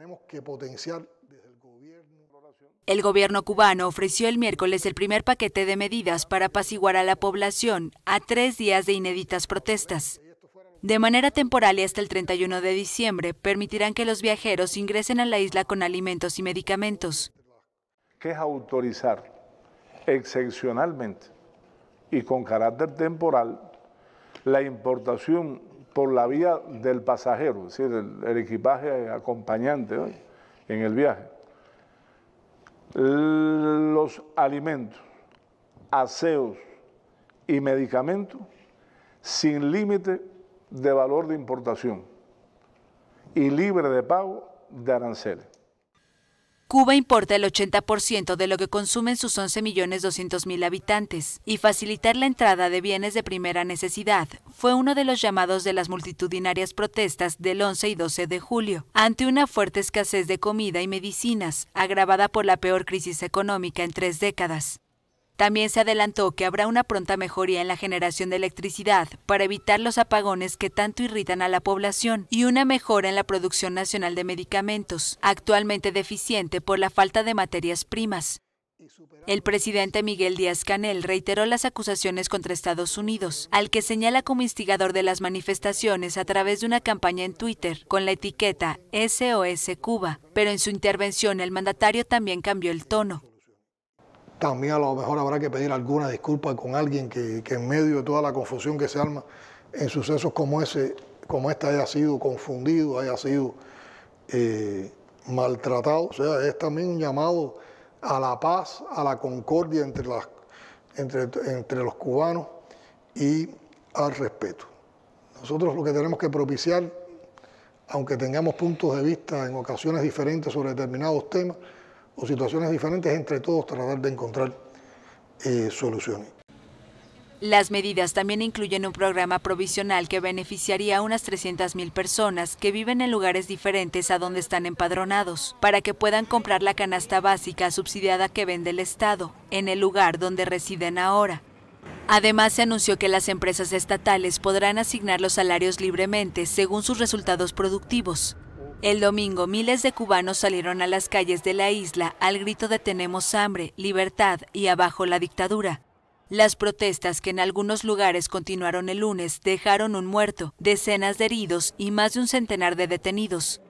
tenemos que potenciar desde el gobierno. El gobierno cubano ofreció el miércoles el primer paquete de medidas para apaciguar a la población a tres días de inéditas protestas. De manera temporal y hasta el 31 de diciembre, permitirán que los viajeros ingresen a la isla con alimentos y medicamentos. Que es autorizar excepcionalmente y con carácter temporal la importación por la vía del pasajero, es decir, el, equipaje acompañante en el viaje. Los alimentos, aseos y medicamentos sin límite de valor de importación y libre de pago de aranceles. Cuba importa el 80% de lo que consumen sus 11.200.000 habitantes y facilitar la entrada de bienes de primera necesidad fue uno de los llamados de las multitudinarias protestas del 11 y 12 de julio, ante una fuerte escasez de comida y medicinas, agravada por la peor crisis económica en tres décadas. También se adelantó que habrá una pronta mejoría en la generación de electricidad para evitar los apagones que tanto irritan a la población y una mejora en la producción nacional de medicamentos, actualmente deficiente por la falta de materias primas. El presidente Miguel Díaz Canel reiteró las acusaciones contra Estados Unidos, al que señala como instigador de las manifestaciones a través de una campaña en Twitter con la etiqueta SOS Cuba, pero en su intervención el mandatario también cambió el tono. También a lo mejor habrá que pedir alguna disculpa con alguien que, en medio de toda la confusión que se arma en sucesos como ese, como este, haya sido confundido, haya sido eh, maltratado. O sea, es también un llamado a la paz, a la concordia entre los cubanos y al respeto. Nosotros lo que tenemos que propiciar, aunque tengamos puntos de vista en ocasiones diferentes sobre determinados temas, o situaciones diferentes, entre todos tratar de encontrar eh, soluciones. Las medidas también incluyen un programa provisional que beneficiaría a unas 300.000 personas que viven en lugares diferentes a donde están empadronados, para que puedan comprar la canasta básica subsidiada que vende el Estado, en el lugar donde residen ahora. Además, se anunció que las empresas estatales podrán asignar los salarios libremente según sus resultados productivos, el domingo, miles de cubanos salieron a las calles de la isla al grito de tenemos hambre, libertad y abajo la dictadura. Las protestas que en algunos lugares continuaron el lunes dejaron un muerto, decenas de heridos y más de un centenar de detenidos.